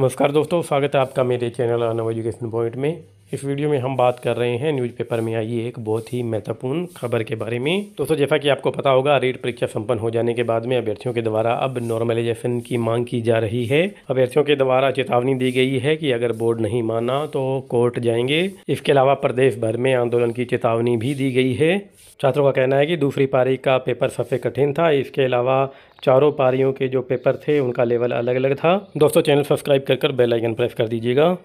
नमस्कार दोस्तों स्वागत है आपका मेरे चैनल अनव एजुकेशन पॉइंट में इस वीडियो में हम बात कर रहे हैं न्यूज़पेपर में आई एक बहुत ही महत्वपूर्ण खबर के बारे में दोस्तों जैसा कि आपको पता होगा रीट परीक्षा संपन्न हो जाने के बाद में अभ्यर्थियों के द्वारा अब नॉर्मलाइजेशन की मांग की जा रही है अभ्यर्थियों के द्वारा चेतावनी दी गई है कि अगर बोर्ड नहीं माना तो कोर्ट जाएंगे इसके अलावा प्रदेश भर में आंदोलन की चेतावनी भी दी गई है छात्रों का कहना है कि दूसरी पारी का पेपर सबसे कठिन था इसके अलावा चारों पारियों के जो पेपर थे उनका लेवल अलग अलग था दोस्तों चैनल सब्सक्राइब कर बेलाइकन बेल आइकन प्रेस कर दीजिएगा